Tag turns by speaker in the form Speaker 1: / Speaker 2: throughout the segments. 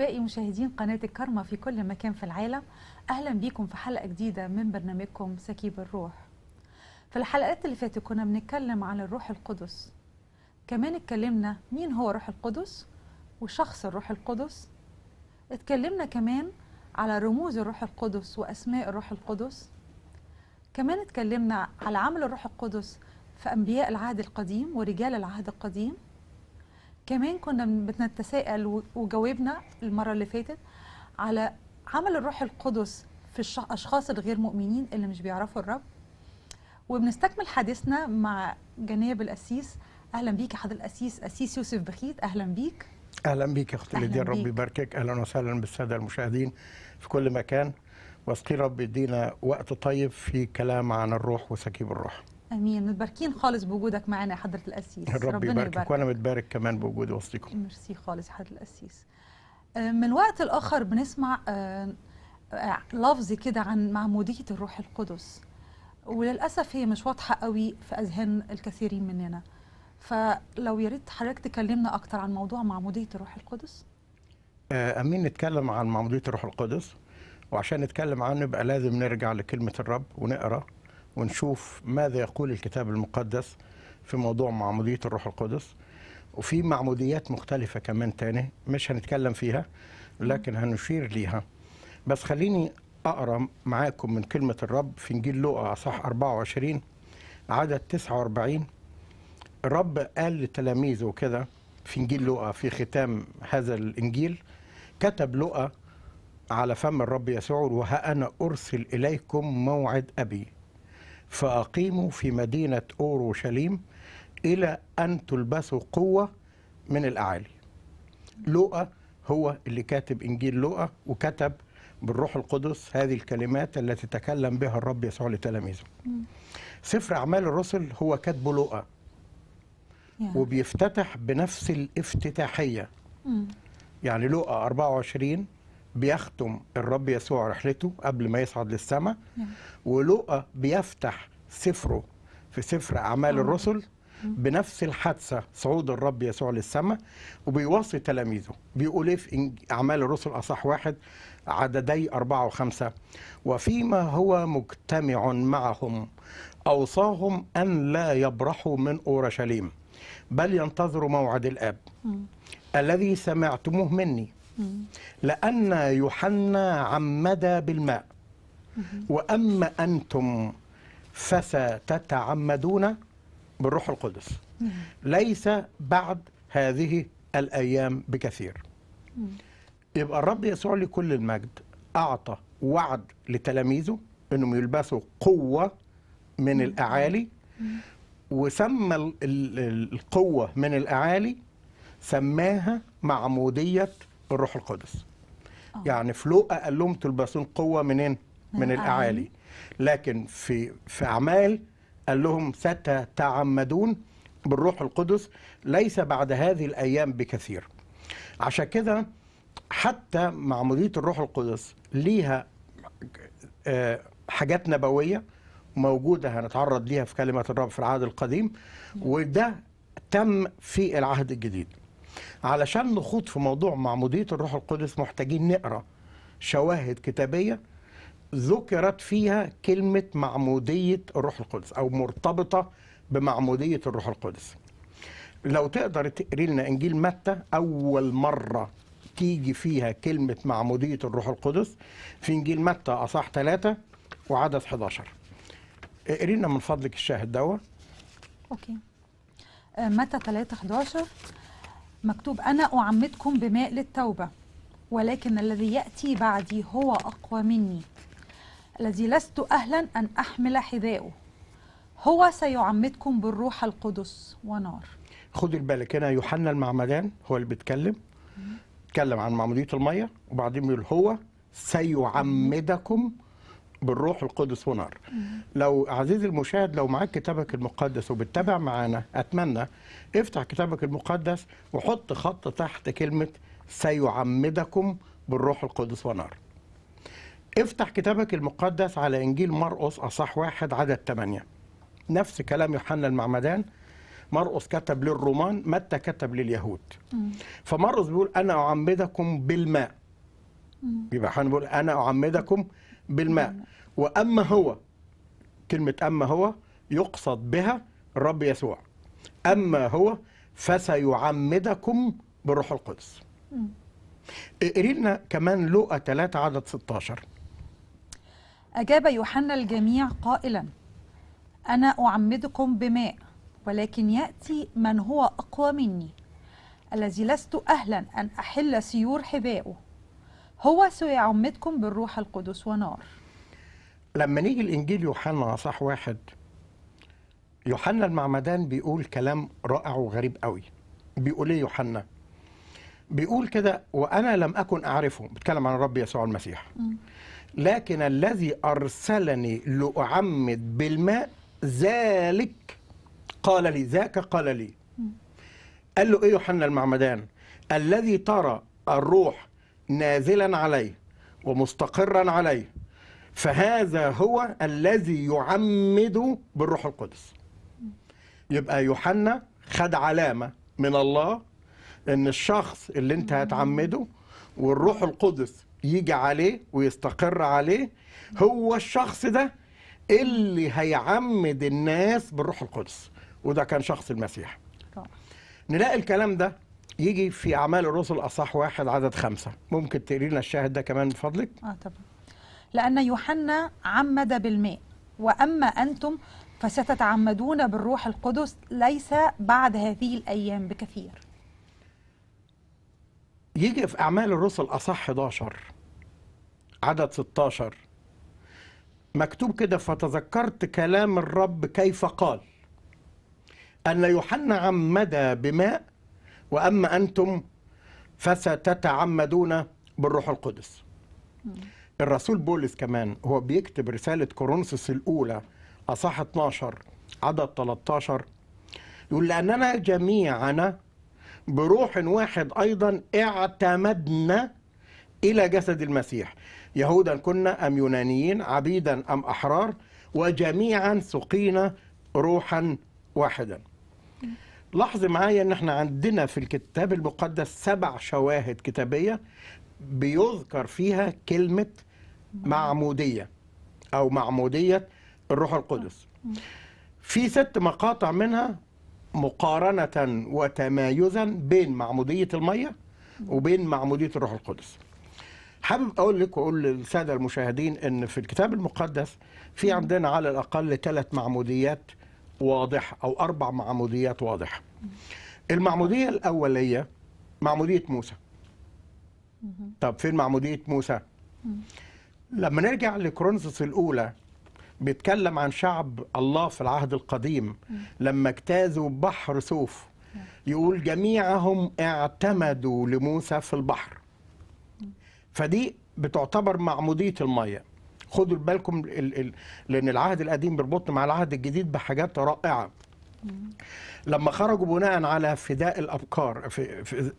Speaker 1: أحبائي مشاهدين قناة الكرمة في كل مكان في العالم أهلا بيكم في حلقة جديدة من برنامجكم سكيب الروح في الحلقات اللي فاتت كنا بنتكلم عن الروح القدس كمان اتكلمنا مين هو روح القدس وشخص الروح القدس اتكلمنا كمان على رموز الروح القدس وأسماء الروح القدس كمان اتكلمنا على عمل الروح القدس في أنبياء العهد القديم ورجال العهد القديم كمان كنا بنتساءل وجاوبنا المره اللي فاتت على عمل الروح القدس في الاشخاص الغير مؤمنين اللي مش بيعرفوا الرب وبنستكمل حديثنا مع جناب الاسيس اهلا بيك يا حضره الاسيس اسيس يوسف بخيت اهلا بيك
Speaker 2: اهلا بيك يا اختي ليديا ربي يباركك اهلا وسهلا بالساده المشاهدين في كل مكان واسقي رب يدينا وقت طيب في كلام عن الروح وسكيب الروح
Speaker 1: امين متباركين خالص بوجودك معانا يا حضره القسيس ربنا يبارك وانا
Speaker 2: متبارك كمان بوجود وسطكم
Speaker 1: ميرسي خالص يا حضره القسيس آه، من وقت الاخر بنسمع آه، آه، لفظ كده عن معموديه الروح القدس وللاسف هي مش واضحه قوي في اذهان الكثيرين مننا فلو يا ريت حضرتك تكلمنا اكتر عن موضوع معموديه الروح القدس
Speaker 2: امين نتكلم عن معموديه الروح القدس وعشان نتكلم عنه يبقى لازم نرجع لكلمه الرب ونقرا ونشوف ماذا يقول الكتاب المقدس في موضوع معمودية الروح القدس وفي معموديات مختلفة كمان تاني مش هنتكلم فيها لكن هنشير ليها بس خليني أقرأ معاكم من كلمة الرب في إنجيل لوقا صح 24 عدد 49 الرب قال لتلاميذه كده في إنجيل لوقا في ختام هذا الإنجيل كتب لوقا على فم الرب يسوع وها أنا أرسل إليكم موعد أبي فأقيموا في مدينة أورشليم إلى أن تلبسوا قوة من الأعالي لوقا هو اللي كاتب إنجيل لوقا وكتب بالروح القدس هذه الكلمات التي تكلم بها الرب يسوع لتلاميذه سفر أعمال الرسل هو كاتبه لوقا وبيفتتح بنفس الافتتاحية mm. يعني لوقا 24 بيختم الرب يسوع رحلته قبل ما يصعد للسماء نعم. ولوقا بيفتح سفره في سفر أعمال الرسل بنفس الحادثة صعود الرب يسوع للسماء وبيوصي تلاميذه بيقول ايه في أعمال الرسل أصح واحد عددي أربعة وخمسة وفيما هو مجتمع معهم أوصاهم أن لا يبرحوا من أورشليم بل ينتظروا موعد الآب الذي سمعتموه مني لأن يوحنا عمد بالماء وأما أنتم فستتعمدون بالروح القدس ليس بعد هذه الأيام بكثير يبقى الرب يسوع لكل المجد أعطى وعد لتلاميذه أنهم يلبسوا قوة من الأعالي وسمى القوة من الأعالي سماها معمودية الروح القدس أوه. يعني في لوقا قال لهم تلبسون قوه منين من, من الاعالي لكن في في اعمال قال لهم ستتعمدون بالروح القدس ليس بعد هذه الايام بكثير عشان كده حتى معموديه الروح القدس ليها آه، حاجات نبويه موجوده هنتعرض ليها في كلمه الرب في العهد القديم وده تم في العهد الجديد علشان نخوض في موضوع معمودية الروح القدس محتاجين نقرأ شواهد كتابية ذكرت فيها كلمة معمودية الروح القدس أو مرتبطة بمعمودية الروح القدس لو تقدر تقري لنا إنجيل متى أول مرة تيجي فيها كلمة معمودية الروح القدس في إنجيل متى أصح ثلاثة وعدد 11 اقري لنا من فضلك الشاهد دوت
Speaker 1: أوكي آه، متى 3 11 مكتوب أنا أعمدكم بماء للتوبة ولكن الذي يأتي بعدي هو أقوى مني الذي لست أهلا أن أحمل حذاؤه هو سيعمدكم بالروح القدس ونار
Speaker 2: خد بالك هنا يوحنا المعمدان هو اللي بيتكلم اتكلم عن معمودية المية وبعدين بيقول هو سيعمدكم بالروح القدس ونار لو عزيزي المشاهد لو معاك كتابك المقدس وبتتابع معانا اتمنى افتح كتابك المقدس وحط خط تحت كلمه سيعمدكم بالروح القدس ونار افتح كتابك المقدس على انجيل مرقس اصح واحد عدد 8 نفس كلام يوحنا المعمدان مرقس كتب للرومان متى كتب لليهود فمرقس بيقول انا اعمدكم بالماء يبقى يوحنا بيقول انا اعمدكم بالماء وأما هو كلمة أما هو يقصد بها الرب يسوع أما هو فسيعمدكم بالروح القدس اقري لنا كمان لوقا 3 عدد 16
Speaker 1: أجاب يوحنا الجميع قائلا أنا أعمدكم بماء ولكن يأتي من هو أقوى مني الذي لست أهلا أن أحل سيور حذائه هو سيعمدكم بالروح القدس ونار
Speaker 2: لما نيجي الإنجيل يوحنا صح واحد يوحنا المعمدان بيقول كلام رائع وغريب قوي بيقول ايه يوحنا بيقول كده وانا لم اكن اعرفه بيتكلم عن الرب يسوع المسيح لكن الذي ارسلني لاعمد بالماء ذلك قال لي ذاك قال لي قال له ايه يوحنا المعمدان الذي ترى الروح نازلا عليه ومستقرا عليه فهذا هو الذي يعمد بالروح القدس يبقى يوحنا خد علامه من الله ان الشخص اللي انت هتعمده والروح القدس يجي عليه ويستقر عليه هو الشخص ده اللي هيعمد الناس بالروح القدس وده كان شخص المسيح نلاقي الكلام ده يجي في أعمال الرسل أصح واحد عدد خمسة ممكن تقري لنا الشاهد ده كمان بفضلك؟
Speaker 1: آه طبعا لأن يوحنا عمد بالماء وأما أنتم فستتعمدون بالروح القدس ليس بعد هذه الأيام بكثير
Speaker 2: يجي في أعمال الرسل أصح 11 عدد 16 مكتوب كده فتذكرت كلام الرب كيف قال أن يوحنا عمد بماء وأما أنتم فستتعمدون بالروح القدس الرسول بولس كمان هو بيكتب رسالة كورنثوس الأولى أصح 12 عدد 13 يقول لأننا جميعنا بروح واحد أيضا اعتمدنا إلى جسد المسيح يهودا كنا أم يونانيين عبيدا أم أحرار وجميعا سقينا روحا واحدا لاحظ معايا ان احنا عندنا في الكتاب المقدس سبع شواهد كتابية بيذكر فيها كلمة معمودية او معمودية الروح القدس في ست مقاطع منها مقارنة وتمايزا بين معمودية المية وبين معمودية الروح القدس حابب اقول لك واقول للساده المشاهدين ان في الكتاب المقدس في عندنا على الاقل ثلاث معموديات واضحه او اربع معموديات واضحه المعموديه الاوليه معموديه موسى طب فين معموديه موسى لما نرجع لكرونزس الاولى بيتكلم عن شعب الله في العهد القديم لما اجتازوا بحر سوف يقول جميعهم اعتمدوا لموسى في البحر فدي بتعتبر معموديه الميه خدوا بالكم لان العهد القديم بيربطنا مع العهد الجديد بحاجات رائعه لما خرجوا بناء على فداء الابكار في في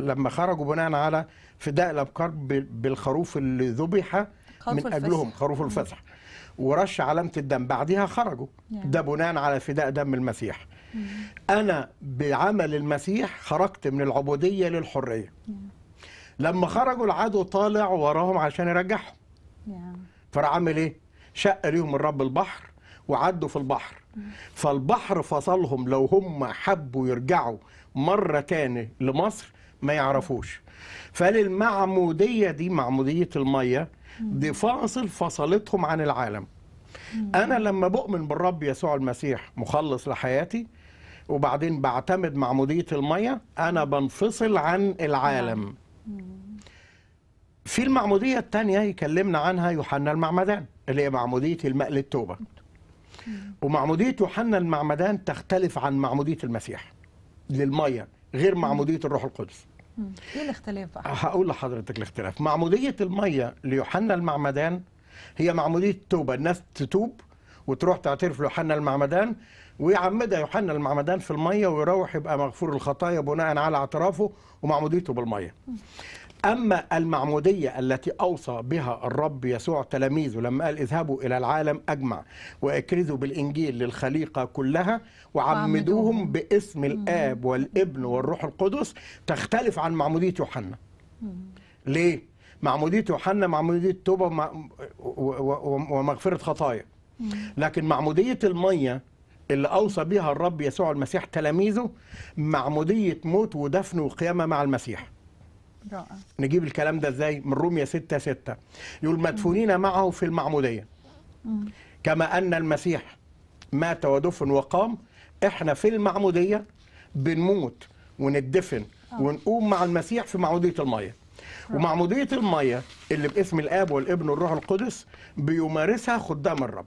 Speaker 2: لما خرجوا بناء على فداء الابكار بالخروف اللي ذبح من اجلهم خروف الفسح ورش علامه الدم بعدها خرجوا نعم. ده بناء على فداء دم المسيح انا بعمل المسيح خرجت من العبوديه للحريه نعم. لما خرجوا العدو طالع وراهم عشان يرجعهم فراح عامل ايه شق ليهم الرب البحر وعدوا في البحر فالبحر فصلهم لو هم حبوا يرجعوا مره تاني لمصر ما يعرفوش فللمعموديه دي معموديه الميه دي فاصل فصلتهم عن العالم انا لما بؤمن بالرب يسوع المسيح مخلص لحياتي وبعدين بعتمد معموديه الميه انا بنفصل عن العالم mm. في المعمودية الثانية يكلمنا عنها يوحنا المعمدان اللي هي معمودية الماء للتوبة ومعمودية يوحنا المعمدان تختلف عن معمودية المسيح للمية غير معمودية الروح القدس
Speaker 1: ايه الاختلاف بقى؟
Speaker 2: هقول لحضرتك الاختلاف معمودية المية ليوحنا المعمدان هي معمودية التوبة الناس تتوب وتروح تعترف ليوحنا المعمدان ويعمدها يوحنا المعمدان في المية ويروح يبقى مغفور الخطايا بناء على اعترافه ومعموديته بالمية أما المعمودية التي أوصى بها الرب يسوع تلاميذه لما قال اذهبوا إلى العالم أجمع وأكرزوا بالإنجيل للخليقة كلها وعمدوهم باسم الآب والابن والروح القدس تختلف عن معمودية يوحنا ليه؟ معمودية يوحنا معمودية توبة ومغفرة خطايا لكن معمودية المية اللي أوصى بها الرب يسوع المسيح تلاميذه معمودية موت ودفن وقيامة مع المسيح رائع نجيب الكلام ده ازاي من رومية 6 6 يقول مدفونين معه في المعمودية كما أن المسيح مات ودفن وقام احنا في المعمودية بنموت وندفن آه. ونقوم مع المسيح في معمودية المية ومعمودية المية اللي باسم الآب والابن والروح القدس بيمارسها خدام الرب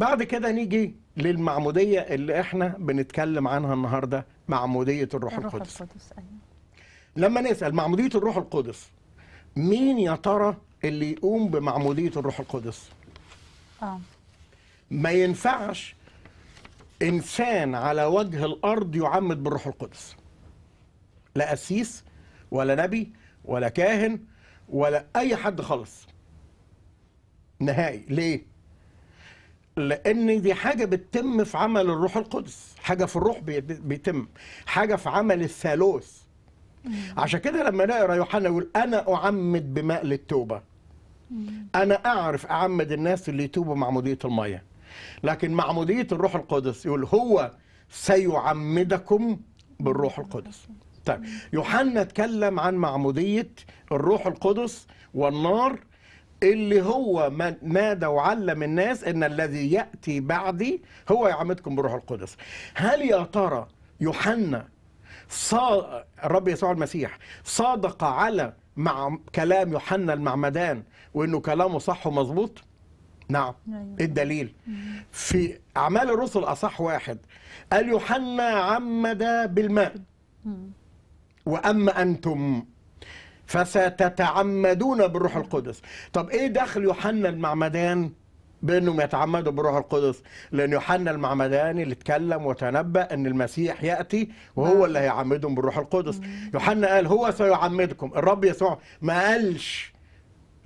Speaker 2: بعد كده نيجي للمعمودية اللي احنا بنتكلم عنها النهاردة معمودية الروح, الروح القدس, القدس. أيوة. لما نسال معموديه الروح القدس مين يا ترى اللي يقوم بمعموديه الروح القدس اه ما ينفعش انسان على وجه الارض يعمد بالروح القدس لا قسيس ولا نبي ولا كاهن ولا اي حد خالص نهائي ليه لان دي حاجه بتتم في عمل الروح القدس حاجه في الروح بيتم حاجه في عمل الثالوث عشان كده لما نقرا يوحنا يقول انا اعمد بماء للتوبه انا اعرف اعمد الناس اللي يتوبوا معموديه الميه لكن معموديه الروح القدس يقول هو سيعمدكم بالروح القدس طيب يوحنا اتكلم عن معموديه الروح القدس والنار اللي هو من نادى وعلم الناس ان الذي ياتي بعدي هو يعمدكم بالروح القدس هل يا ترى يوحنا صاد الرب يسوع المسيح صادق على مع كلام يوحنا المعمدان وانه كلامه صح ومظبوط نعم أيوة. إيه الدليل في اعمال الرسل اصح واحد قال يوحنا عمد بالماء واما انتم فستتعمدون بالروح القدس طب ايه دخل يوحنا المعمدان بانهم يتعمدوا بروح القدس لان يوحنا المعمداني اللي اتكلم وتنبا ان المسيح ياتي وهو نعم. اللي هيعمدهم بالروح القدس نعم. يوحنا قال هو سيعمدكم الرب يسوع ما قالش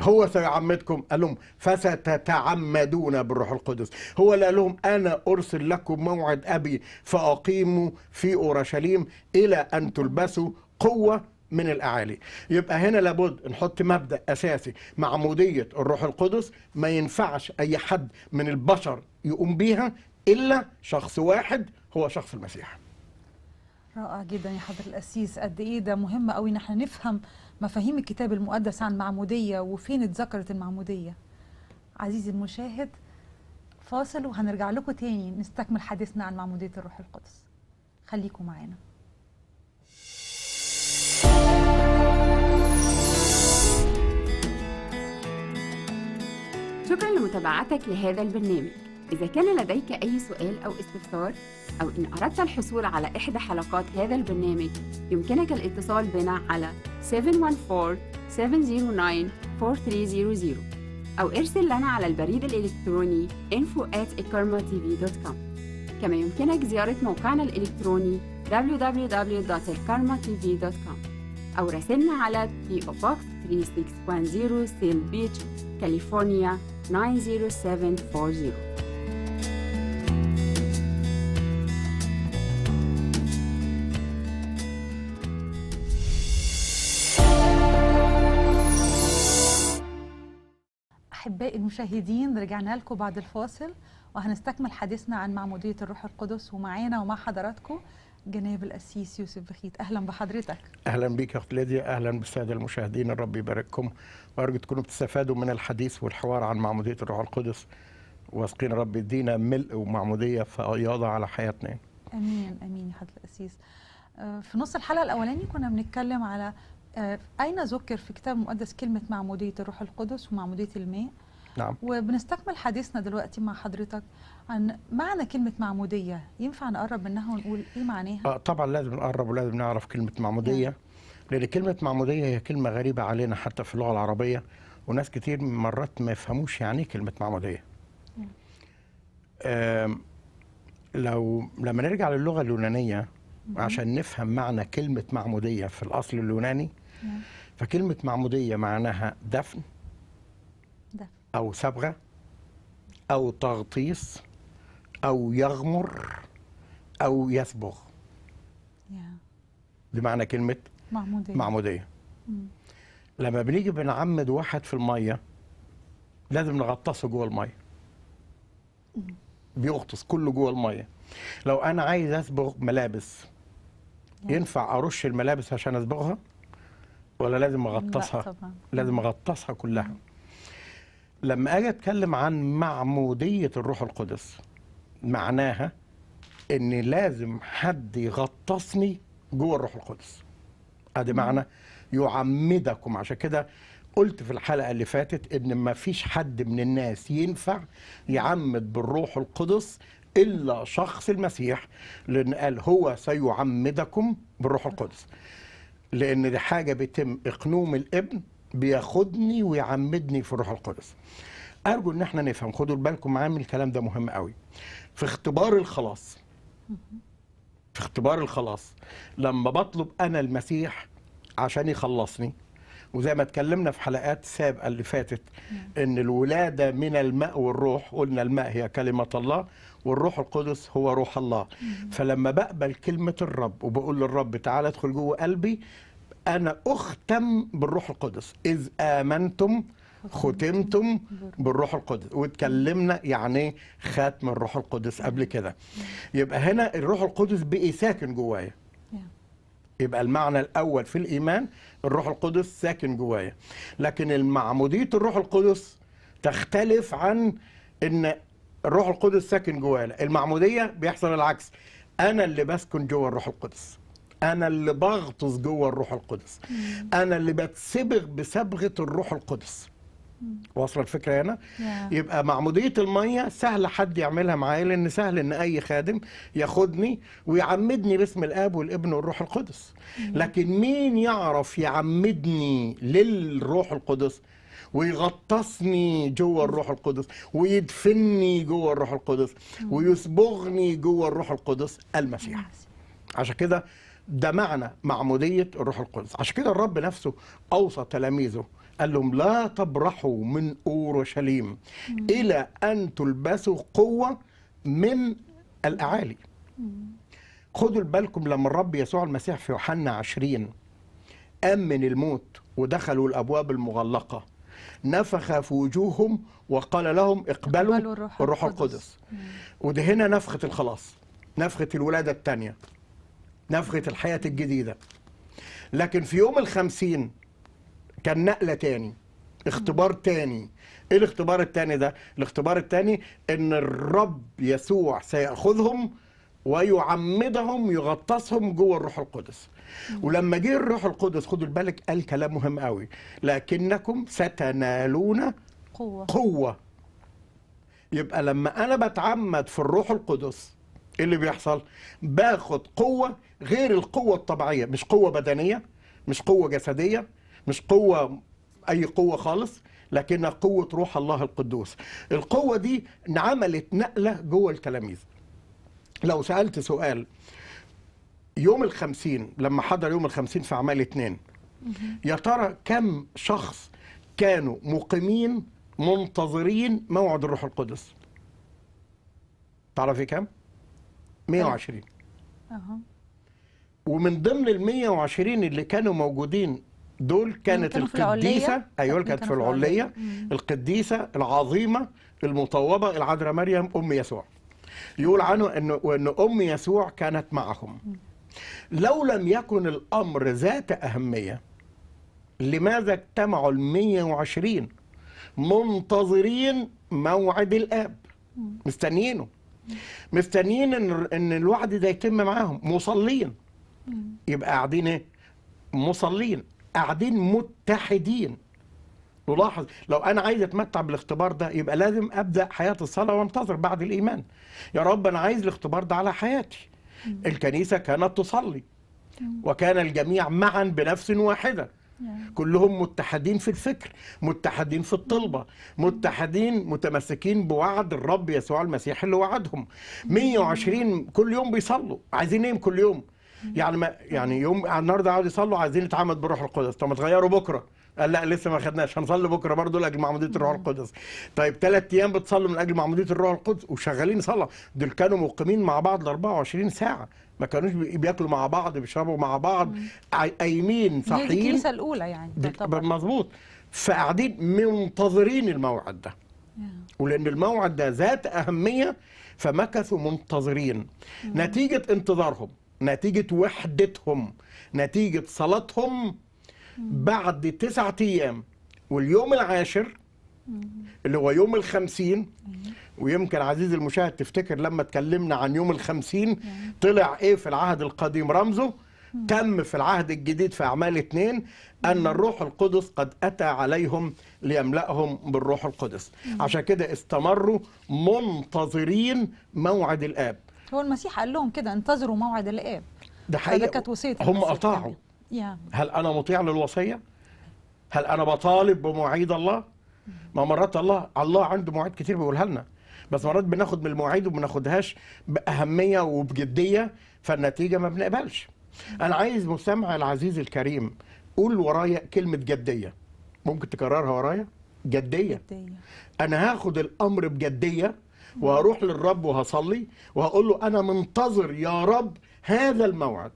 Speaker 2: هو سيعمدكم قال لهم فستتعمدون بالروح القدس هو اللي قال لهم أنا أرسل لكم موعد أبي فأقيموا في أورشليم إلى أن تلبسوا قوة من الاعالي يبقى هنا لابد نحط مبدا اساسي معموديه الروح القدس ما ينفعش اي حد من البشر يقوم بيها الا شخص واحد هو شخص المسيح
Speaker 1: رائع جدا يا حضر الأسيس قد إيه ده مهم قوي إن احنا نفهم مفاهيم الكتاب المقدس عن المعمودية وفين اتذكرت المعمودية عزيزي المشاهد فاصل وهنرجع لكم تاني نستكمل حديثنا عن معمودية الروح القدس خليكم معانا شكرا لمتابعتك لهذا البرنامج إذا كان لديك أي سؤال أو استفسار أو إن أردت الحصول على إحدى حلقات هذا البرنامج يمكنك الاتصال بنا على 714-709-4300 أو ارسل لنا على البريد الإلكتروني info at كما يمكنك زيارة موقعنا الإلكتروني www.ikarmatv.com أو راسلنا على PO Box 3610 Beach, California 90740 أحبائي المشاهدين رجعنا لكم بعد الفاصل وهنستكمل حديثنا عن معمودية الروح القدس ومعانا ومع حضراتكم جناب القسيس يوسف بخيت اهلا بحضرتك
Speaker 2: اهلا بيك يا اخت ليديا اهلا بالساده المشاهدين الرب يبارككم وارجو تكونوا بتستفادوا من الحديث والحوار عن معموديه الروح القدس واثقين رب يدينا ملء ومعموديه فياضه على حياتنا
Speaker 1: امين امين يا حضره القسيس آه، في نص الحلقه الاولاني كنا بنتكلم على آه، اين ذكر في كتاب مقدس كلمه معموديه الروح القدس ومعموديه الماء نعم وبنستكمل حديثنا دلوقتي مع حضرتك عن معنى كلمة معمودية ينفع نقرب منها ونقول إيه معناها؟
Speaker 2: آه طبعا لازم نقرب ولازم نعرف كلمة معمودية نعم. لأن كلمة معمودية هي كلمة غريبة علينا حتى في اللغة العربية وناس كتير مرات ما يفهموش يعني إيه كلمة معمودية آه لو لما نرجع للغة اليونانية عشان نفهم معنى كلمة معمودية في الأصل اليوناني نعم. فكلمة معمودية معناها دفن أو صبغة أو تغطيس أو يغمر أو يصبغ yeah. بمعنى كلمة معمودية معمودية لما بنيجي بنعمد واحد في المية لازم نغطسه جوه المية بيغطس كله جوه المية لو أنا عايز أصبغ ملابس yeah. ينفع أرش الملابس عشان أصبغها ولا لازم أغطسها؟ لا طبعا. لازم أغطسها كلها mm. لما اجي اتكلم عن معموديه الروح القدس معناها ان لازم حد يغطسني جوه الروح القدس ادي معنى يعمدكم عشان كده قلت في الحلقه اللي فاتت ان ما فيش حد من الناس ينفع يعمد بالروح القدس الا شخص المسيح لان قال هو سيعمدكم بالروح القدس لان دي حاجه بيتم اقنوم الابن بياخدني ويعمدني في الروح القدس ارجو ان احنا نفهم خدوا بالكم معايا من الكلام ده مهم قوي في اختبار الخلاص في اختبار الخلاص لما بطلب انا المسيح عشان يخلصني وزي ما اتكلمنا في حلقات سابقه اللي فاتت ان الولاده من الماء والروح قلنا الماء هي كلمه الله والروح القدس هو روح الله فلما بقبل كلمه الرب وبقول للرب تعالى ادخل جوه قلبي أنا أختم بالروح القدس إذ آمنتم ختمتم بالروح القدس واتكلمنا يعني خاتم الروح القدس قبل كده يبقى هنا الروح القدس بقي ساكن جوايا يبقى المعنى الأول في الإيمان الروح القدس ساكن جوايا لكن المعمودية الروح القدس تختلف عن إن الروح القدس ساكن جوايا المعمودية بيحصل العكس أنا اللي بسكن جوا الروح القدس انا اللي بغطس جوه الروح القدس انا اللي بتسبغ بصبغه الروح القدس واصله الفكره هنا yeah. يبقى معموديه الميه سهل حد يعملها معايا لان سهل ان اي خادم ياخدني ويعمدني باسم الاب والابن والروح القدس mm -hmm. لكن مين يعرف يعمدني للروح القدس ويغطسني جوه الروح القدس ويدفني جوه الروح القدس mm -hmm. ويصبغني جوه الروح القدس المسيح mm -hmm. عشان كده ده معنى معمودية الروح القدس عشان كده الرب نفسه أوصى تلاميذه قال لهم لا تبرحوا من أورشليم إلى أن تلبسوا قوة من الأعالي خذوا خدوا بالكم لما الرب يسوع المسيح في يوحنا 20 أمن الموت ودخلوا الأبواب المغلقة نفخ في وجوههم وقال لهم اقبلوا الروح القدس, الروح القدس. وده هنا نفخة الخلاص نفخة الولادة الثانية نفخة الحياة الجديدة لكن في يوم الخمسين كان نقلة تاني اختبار تاني ايه الاختبار التاني ده الاختبار التاني ان الرب يسوع سيأخذهم ويعمدهم يغطسهم جوه الروح القدس ولما جه الروح القدس خدوا بالك قال كلام مهم قوي لكنكم ستنالون قوة قوة يبقى لما أنا بتعمد في الروح القدس ايه اللي بيحصل باخد قوه غير القوه الطبيعيه مش قوه بدنيه مش قوه جسديه مش قوه اي قوه خالص لكنها قوه روح الله القدوس القوه دي عملت نقله جوه التلاميذ لو سالت سؤال يوم الخمسين لما حضر يوم الخمسين في اعمال اتنين يا ترى كم شخص كانوا مقيمين منتظرين موعد الروح القدس تعرفي كم 120 اها ومن ضمن ال 120 اللي كانوا موجودين دول كانت القديسه ايوه كانت في العليه القديسه العظيمه المطوبه العذراء مريم ام يسوع يقول عنه ان وان ام يسوع كانت معهم لو لم يكن الامر ذات اهميه لماذا اجتمعوا ال 120 منتظرين موعد الاب مستنيينه مستنيين ان ان الوعد ده يتم معاهم مصلين يبقى قاعدين ايه مصلين قاعدين متحدين نلاحظ لو انا عايز اتمتع بالاختبار ده يبقى لازم ابدا حياه الصلاه وانتظر بعد الايمان يا رب انا عايز الاختبار ده على حياتي الكنيسه كانت تصلي وكان الجميع معا بنفس واحده كلهم متحدين في الفكر متحدين في الطلبة متحدين متمسكين بوعد الرب يسوع المسيح اللي وعدهم 120 كل يوم بيصلوا عايزين ايه كل يوم mm-hmm. يعني ما يعني يوم النهارده عاوز يصلوا عايزين يتعمد بالروح القدس طب ما تغيروا بكره قال لا لسه ما خدناش هنصلي بكره برضه لاجل معموديه الروح mm-hmm. القدس طيب ثلاث ايام بتصلوا من اجل معموديه الروح القدس وشغالين صلاه دول كانوا مقيمين مع بعض 24 ساعه ما كانوش بياكلوا مع بعض بيشربوا مع بعض قايمين صاحيين الكنيسه
Speaker 1: الاولى يعني
Speaker 2: مظبوط فقاعدين منتظرين الموعد ده ولان الموعد ده ذات اهميه فمكثوا منتظرين نتيجه انتظارهم نتيجه وحدتهم نتيجه صلاتهم بعد تسعة ايام واليوم العاشر اللي هو يوم الخمسين ويمكن عزيزي المشاهد تفتكر لما اتكلمنا عن يوم الخمسين طلع ايه في العهد القديم رمزه تم في العهد الجديد في أعمال اثنين أن الروح القدس قد أتى عليهم ليملأهم بالروح القدس عشان كده استمروا منتظرين موعد الآب
Speaker 1: هو المسيح قال لهم كده انتظروا موعد الآب
Speaker 2: ده حقيقة كانت هم أطاعوا هل أنا مطيع للوصية؟ هل أنا بطالب بمعيد الله؟ ما مرات الله الله عنده مواعيد كتير بيقولها لنا بس مرات بناخد من المواعيد وما بناخدهاش باهميه وبجديه فالنتيجه ما بنقبلش انا عايز مستمع العزيز الكريم قول ورايا كلمه جديه ممكن تكررها ورايا جديه, جدية. انا هاخد الامر بجديه وهروح للرب وهصلي وهقول له انا منتظر يا رب هذا الموعد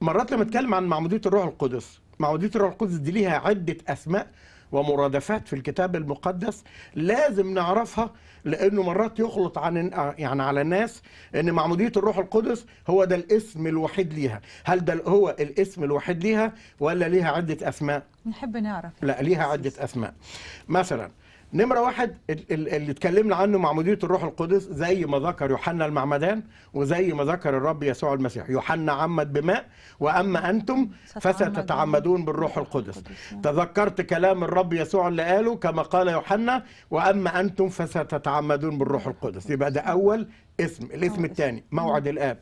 Speaker 2: مرات لما اتكلم عن معموديه الروح القدس معموديه الروح القدس دي ليها عده اسماء ومرادفات في الكتاب المقدس لازم نعرفها لانه مرات يخلط عن آه، يعني على الناس ان معموديه الروح القدس هو ده الاسم الوحيد ليها هل ده هو الاسم الوحيد ليها ولا ليها عده اسماء
Speaker 1: نحب نعرف
Speaker 2: لا ليها عده اسماء مثلا نمرة واحد اللي اتكلمنا عنه مع مديرة الروح القدس زي ما ذكر يوحنا المعمدان وزي ما ذكر الرب يسوع المسيح يوحنا عمد بماء وأما أنتم فستتعمدون بالروح القدس تذكرت كلام الرب يسوع اللي قاله كما قال يوحنا وأما أنتم فستتعمدون بالروح القدس يبقى ده أول اسم الاسم الثاني موعد الآب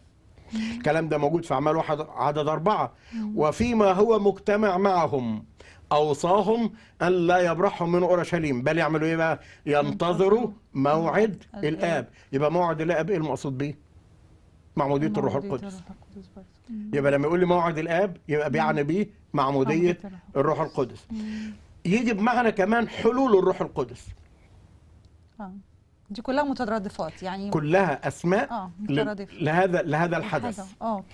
Speaker 2: الكلام ده موجود في أعمال واحد عدد أربعة وفيما هو مجتمع معهم اوصاهم ان لا يبرحوا من اورشليم بل يعملوا ايه بقى ينتظروا موعد الاب يبقى موعد الاب ايه المقصود بيه معموديه الروح القدس يبقى لما يقول لي موعد الاب يبقى بيعني بيه معموديه الروح القدس يجي بمعنى كمان حلول الروح القدس
Speaker 1: آه. دي كلها مترادفات يعني
Speaker 2: كلها اسماء آه لهذا لهذا الحدث اه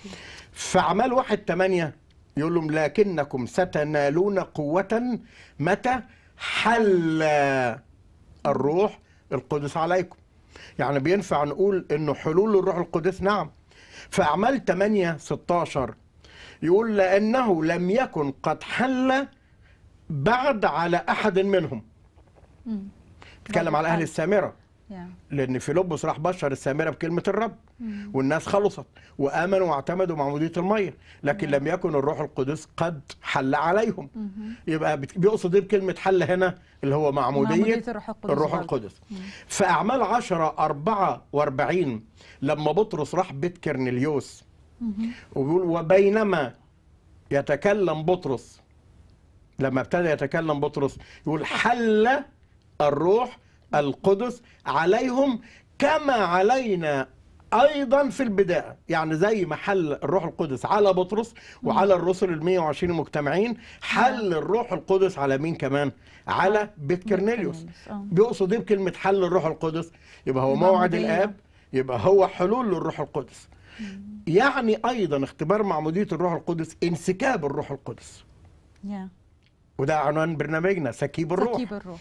Speaker 2: فاعمال واحد 8 يقول لهم لكنكم ستنالون قوة متى حل الروح القدس عليكم يعني بينفع نقول انه حلول الروح القدس نعم في اعمال 8 16 يقول لانه لم يكن قد حل بعد على احد منهم بيتكلم على اهل السامره لان فيلبس راح بشر السامره بكلمه الرب والناس خلصت وامنوا واعتمدوا معموديه الميه لكن لم يكن الروح القدس قد حل عليهم يبقى بيقصد ايه بكلمه حل هنا اللي هو معموديه الروح القدس, الروح القدس. في اعمال 10 44 لما بطرس راح بيت كرنيليوس وبيقول وبينما يتكلم بطرس لما ابتدى يتكلم بطرس يقول حل الروح القدس عليهم كما علينا ايضا في البدايه يعني زي ما حل الروح القدس على بطرس وعلى الرسل ال 120 المجتمعين حل نعم. الروح القدس على مين كمان على آه، بيت كرنيليوس آه. بيقصد ايه بكلمه حل الروح القدس يبقى هو موعد الاب يبقى هو حلول للروح القدس يعني ايضا اختبار معموديه الروح القدس انسكاب الروح القدس وده عنوان برنامجنا سكيب الروح سكيب الروح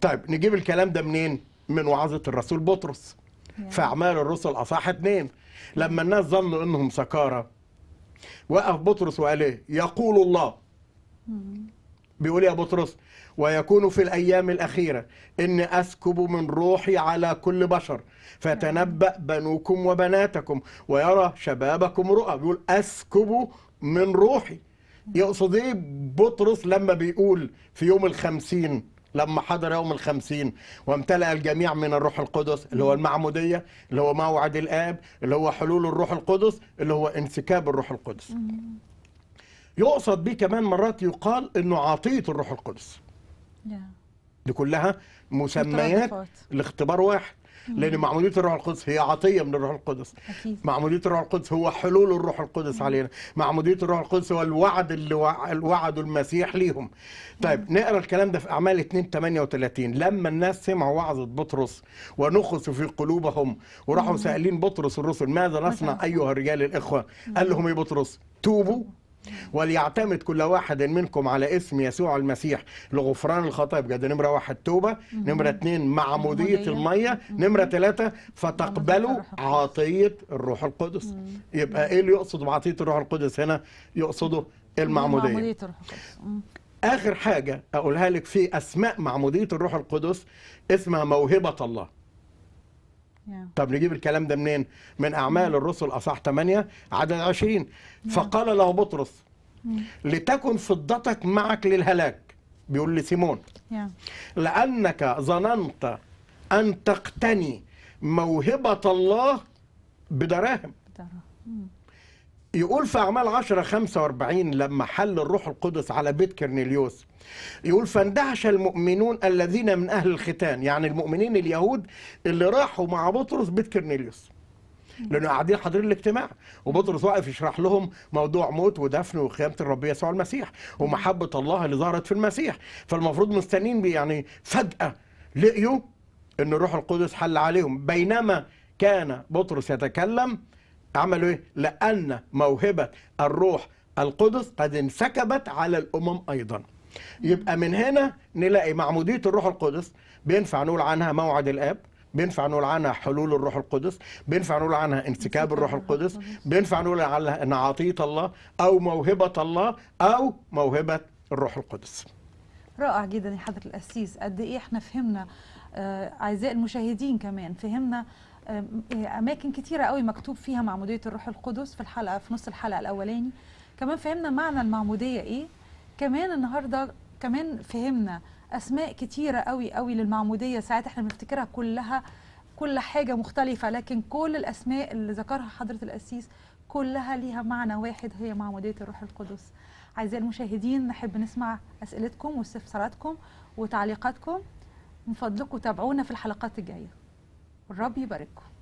Speaker 2: طيب نجيب الكلام ده منين من وعظه الرسول بطرس في يعني. أعمال الرسل أصح اتنين لما الناس ظنوا إنهم سكارى وقف بطرس وقال إيه يقول الله بيقول يا بطرس ويكون في الأيام الأخيرة إني أسكب من روحي على كل بشر فتنبأ بنوكم وبناتكم ويرى شبابكم رؤى بيقول أسكب من روحي يقصد إيه بطرس لما بيقول في يوم الخمسين لما حضر يوم الخمسين وامتلأ الجميع من الروح القدس اللي هو المعمودية اللي هو موعد الآب اللي هو حلول الروح القدس اللي هو انسكاب الروح القدس يقصد بيه كمان مرات يقال انه عطية الروح القدس دي كلها مسميات الاختبار واحد لان معموديه الروح القدس هي عطيه من الروح القدس أكيد. معموديه الروح القدس هو حلول الروح القدس علينا معموديه الروح القدس هو الوعد اللي وعده المسيح ليهم طيب نقرا الكلام ده في اعمال 2 38 لما الناس سمعوا وعظه بطرس ونخصوا في قلوبهم وراحوا سائلين بطرس الرسل ماذا نصنع ايها الرجال الاخوه قال لهم ايه بطرس توبوا وليعتمد كل واحد منكم على اسم يسوع المسيح لغفران الخطايا بجد نمره واحد توبه نمره اثنين معموديه الميه نمره ثلاثه فتقبلوا عطيه الروح القدس يبقى ايه اللي يقصد بعطيه الروح القدس هنا يقصده المعموديه اخر حاجه اقولها لك في اسماء معموديه الروح القدس اسمها موهبه الله طب نجيب الكلام ده منين من أعمال الرسل أصح 8 عدد 20 فقال له بطرس لتكن فضتك معك للهلاك بيقول لسيمون لأنك ظننت أن تقتني موهبة الله بدراهم يقول في أعمال 10 45 لما حل الروح القدس على بيت كرنيليوس يقول فاندهش المؤمنون الذين من أهل الختان يعني المؤمنين اليهود اللي راحوا مع بطرس بيت كرنيليوس لانه قاعدين حاضرين الاجتماع وبطرس واقف يشرح لهم موضوع موت ودفن وخيامة الرب يسوع المسيح ومحبه الله اللي ظهرت في المسيح فالمفروض مستنين يعني فجاه لقيوا ان الروح القدس حل عليهم بينما كان بطرس يتكلم عملوا ايه لان موهبه الروح القدس قد انسكبت على الامم ايضا يبقى من هنا نلاقي معموديه الروح القدس بينفع نقول عنها موعد الاب بينفع نقول عنها حلول الروح القدس بينفع نقول عنها انسكاب الروح القدس بينفع نقول عنها ان عطيه الله او موهبه الله او موهبه الروح القدس
Speaker 1: رائع جدا يا حضره القسيس قد ايه احنا فهمنا آه، اعزائي المشاهدين كمان فهمنا اماكن كتيره قوي مكتوب فيها معموديه الروح القدس في الحلقه في نص الحلقه الاولاني كمان فهمنا معنى المعموديه ايه كمان النهارده كمان فهمنا اسماء كتيره قوي قوي للمعموديه ساعات احنا بنفتكرها كلها كل حاجه مختلفه لكن كل الاسماء اللي ذكرها حضره القسيس كلها ليها معنى واحد هي معموديه الروح القدس اعزائي المشاهدين نحب نسمع اسئلتكم واستفساراتكم وتعليقاتكم من فضلكم تابعونا في الحلقات الجايه والرب يبارككم